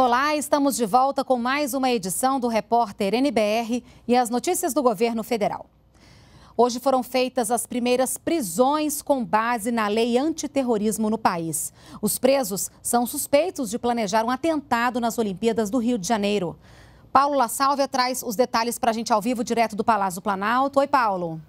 Olá, estamos de volta com mais uma edição do Repórter NBR e as notícias do governo federal. Hoje foram feitas as primeiras prisões com base na lei antiterrorismo no país. Os presos são suspeitos de planejar um atentado nas Olimpíadas do Rio de Janeiro. Paulo La Salvia traz os detalhes para a gente ao vivo, direto do Palácio Planalto. Oi, Paulo.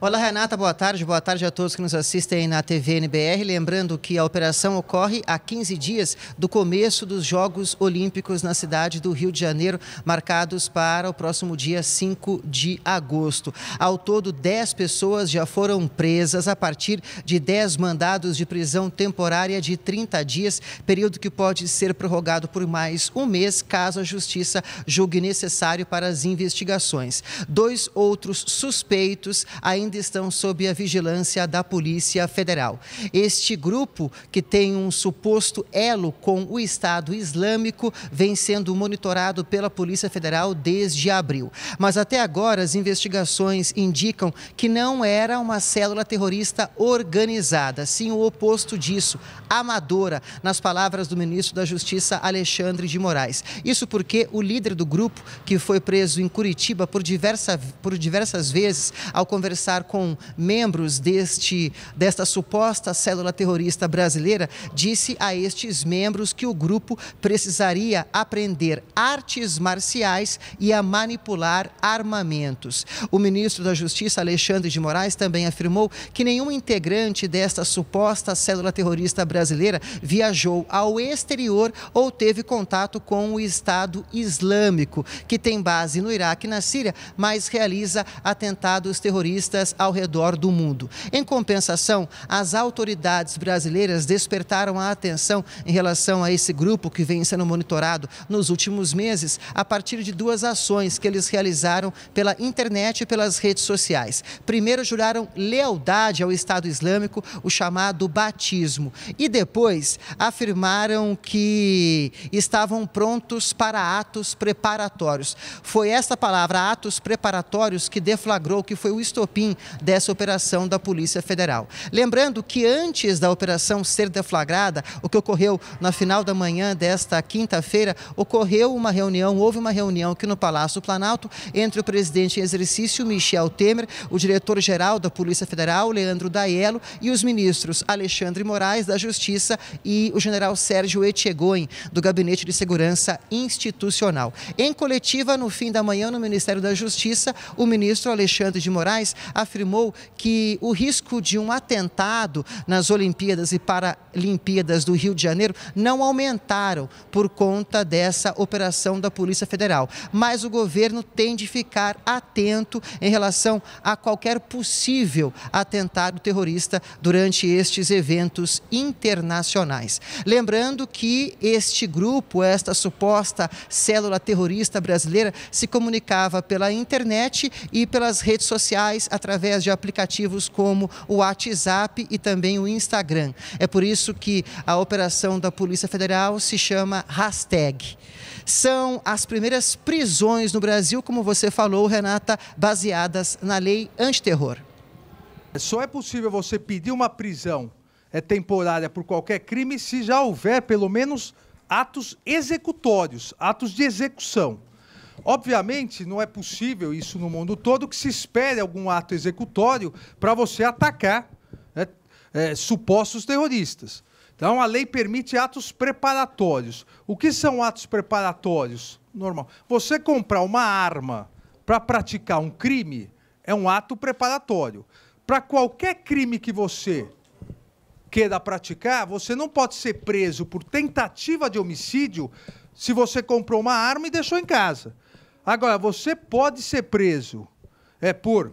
Olá, Renata, boa tarde. Boa tarde a todos que nos assistem na TV NBR. Lembrando que a operação ocorre há 15 dias do começo dos Jogos Olímpicos na cidade do Rio de Janeiro, marcados para o próximo dia 5 de agosto. Ao todo, 10 pessoas já foram presas a partir de 10 mandados de prisão temporária de 30 dias, período que pode ser prorrogado por mais um mês, caso a justiça julgue necessário para as investigações. Dois outros suspeitos ainda ainda estão sob a vigilância da Polícia Federal. Este grupo, que tem um suposto elo com o Estado Islâmico, vem sendo monitorado pela Polícia Federal desde abril. Mas até agora, as investigações indicam que não era uma célula terrorista organizada, sim o oposto disso, amadora, nas palavras do ministro da Justiça, Alexandre de Moraes. Isso porque o líder do grupo, que foi preso em Curitiba por, diversa, por diversas vezes ao conversar conversar com membros deste, desta suposta célula terrorista brasileira, disse a estes membros que o grupo precisaria aprender artes marciais e a manipular armamentos. O ministro da Justiça, Alexandre de Moraes, também afirmou que nenhum integrante desta suposta célula terrorista brasileira viajou ao exterior ou teve contato com o Estado Islâmico, que tem base no Iraque e na Síria, mas realiza atentados terroristas ao redor do mundo. Em compensação, as autoridades brasileiras despertaram a atenção em relação a esse grupo que vem sendo monitorado nos últimos meses a partir de duas ações que eles realizaram pela internet e pelas redes sociais. Primeiro, juraram lealdade ao Estado Islâmico, o chamado batismo, e depois afirmaram que estavam prontos para atos preparatórios. Foi essa palavra, atos preparatórios, que deflagrou, que foi o estopim dessa operação da Polícia Federal. Lembrando que antes da operação ser deflagrada, o que ocorreu na final da manhã desta quinta-feira, ocorreu uma reunião, houve uma reunião aqui no Palácio Planalto entre o presidente em exercício, Michel Temer, o diretor-geral da Polícia Federal, Leandro Daiello, e os ministros Alexandre Moraes, da Justiça, e o general Sérgio Etchegoin, do Gabinete de Segurança Institucional. Em coletiva, no fim da manhã, no Ministério da Justiça, o ministro Alexandre de Moraes afirmou afirmou que o risco de um atentado nas Olimpíadas e Paralimpíadas do Rio de Janeiro não aumentaram por conta dessa operação da Polícia Federal. Mas o governo tem de ficar atento em relação a qualquer possível atentado terrorista durante estes eventos internacionais. Lembrando que este grupo, esta suposta célula terrorista brasileira, se comunicava pela internet e pelas redes sociais através através de aplicativos como o WhatsApp e também o Instagram. É por isso que a operação da Polícia Federal se chama Hashtag. São as primeiras prisões no Brasil, como você falou, Renata, baseadas na lei antiterror. Só é possível você pedir uma prisão é temporária por qualquer crime se já houver pelo menos atos executórios, atos de execução. Obviamente, não é possível isso no mundo todo que se espere algum ato executório para você atacar né, é, supostos terroristas. Então, a lei permite atos preparatórios. O que são atos preparatórios? Normal. Você comprar uma arma para praticar um crime é um ato preparatório. Para qualquer crime que você queira praticar, você não pode ser preso por tentativa de homicídio se você comprou uma arma e deixou em casa. Agora, você pode ser preso é, por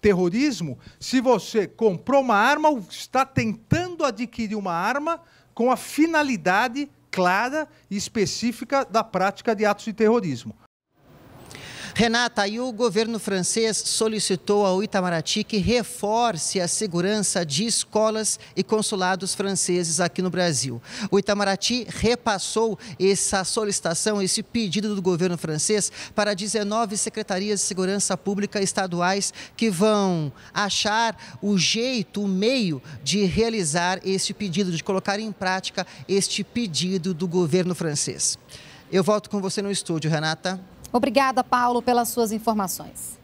terrorismo se você comprou uma arma ou está tentando adquirir uma arma com a finalidade clara e específica da prática de atos de terrorismo. Renata, aí o governo francês solicitou ao Itamaraty que reforce a segurança de escolas e consulados franceses aqui no Brasil. O Itamaraty repassou essa solicitação, esse pedido do governo francês para 19 secretarias de segurança pública estaduais que vão achar o jeito, o meio de realizar esse pedido, de colocar em prática este pedido do governo francês. Eu volto com você no estúdio, Renata. Obrigada, Paulo, pelas suas informações.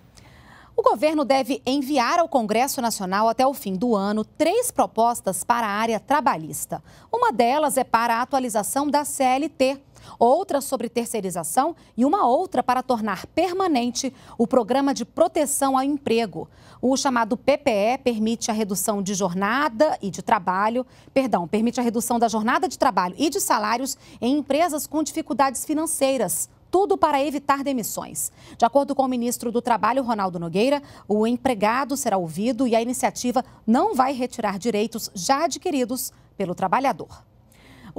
O governo deve enviar ao Congresso Nacional até o fim do ano três propostas para a área trabalhista. Uma delas é para a atualização da CLT, outra sobre terceirização e uma outra para tornar permanente o Programa de Proteção ao Emprego. O chamado PPE permite a redução de jornada e de trabalho, perdão, permite a redução da jornada de trabalho e de salários em empresas com dificuldades financeiras tudo para evitar demissões. De acordo com o ministro do Trabalho, Ronaldo Nogueira, o empregado será ouvido e a iniciativa não vai retirar direitos já adquiridos pelo trabalhador.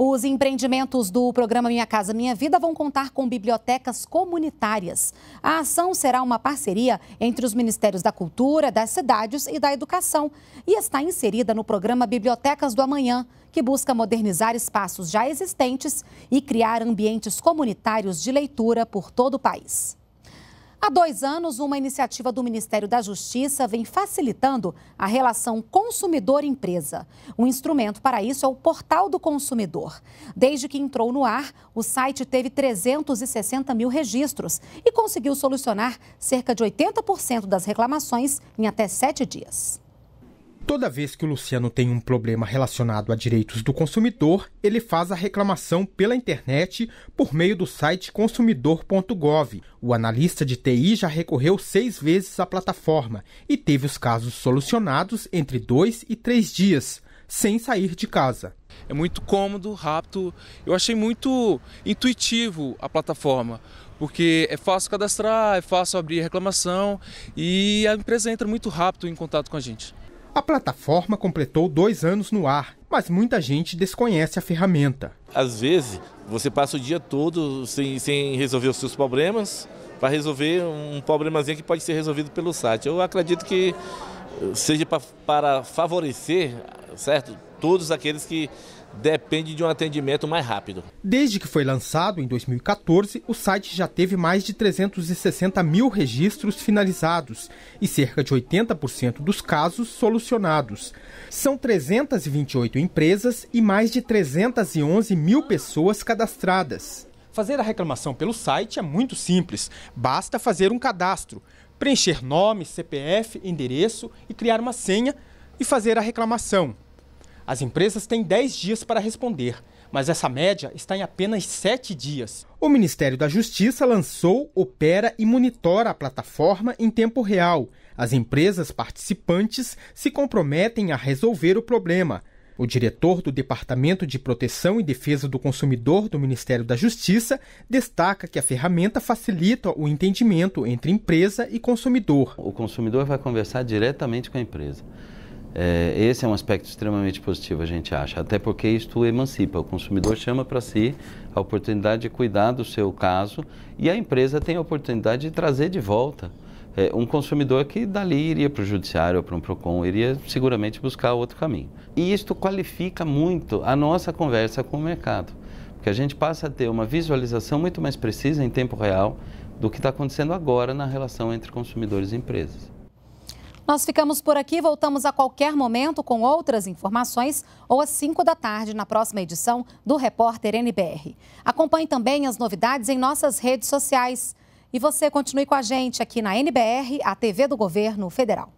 Os empreendimentos do programa Minha Casa Minha Vida vão contar com bibliotecas comunitárias. A ação será uma parceria entre os Ministérios da Cultura, das Cidades e da Educação e está inserida no programa Bibliotecas do Amanhã, que busca modernizar espaços já existentes e criar ambientes comunitários de leitura por todo o país. Há dois anos, uma iniciativa do Ministério da Justiça vem facilitando a relação consumidor-empresa. Um instrumento para isso é o Portal do Consumidor. Desde que entrou no ar, o site teve 360 mil registros e conseguiu solucionar cerca de 80% das reclamações em até sete dias. Toda vez que o Luciano tem um problema relacionado a direitos do consumidor, ele faz a reclamação pela internet por meio do site consumidor.gov. O analista de TI já recorreu seis vezes à plataforma e teve os casos solucionados entre dois e três dias, sem sair de casa. É muito cômodo, rápido. Eu achei muito intuitivo a plataforma, porque é fácil cadastrar, é fácil abrir reclamação e a empresa entra muito rápido em contato com a gente. A plataforma completou dois anos no ar, mas muita gente desconhece a ferramenta. Às vezes, você passa o dia todo sem, sem resolver os seus problemas, para resolver um problemazinho que pode ser resolvido pelo site. Eu acredito que eh, seja pra, para favorecer, certo? Todos aqueles que depende de um atendimento mais rápido. Desde que foi lançado, em 2014, o site já teve mais de 360 mil registros finalizados e cerca de 80% dos casos solucionados. São 328 empresas e mais de 311 mil pessoas cadastradas. Fazer a reclamação pelo site é muito simples, basta fazer um cadastro, preencher nome, CPF, endereço e criar uma senha e fazer a reclamação. As empresas têm 10 dias para responder, mas essa média está em apenas 7 dias. O Ministério da Justiça lançou, opera e monitora a plataforma em tempo real. As empresas participantes se comprometem a resolver o problema. O diretor do Departamento de Proteção e Defesa do Consumidor do Ministério da Justiça destaca que a ferramenta facilita o entendimento entre empresa e consumidor. O consumidor vai conversar diretamente com a empresa. É, esse é um aspecto extremamente positivo, a gente acha, até porque isto emancipa. O consumidor chama para si a oportunidade de cuidar do seu caso e a empresa tem a oportunidade de trazer de volta é, um consumidor que dali iria para o judiciário ou para um PROCON, iria seguramente buscar outro caminho. E isto qualifica muito a nossa conversa com o mercado, porque a gente passa a ter uma visualização muito mais precisa em tempo real do que está acontecendo agora na relação entre consumidores e empresas. Nós ficamos por aqui, voltamos a qualquer momento com outras informações ou às 5 da tarde na próxima edição do Repórter NBR. Acompanhe também as novidades em nossas redes sociais. E você continue com a gente aqui na NBR, a TV do Governo Federal.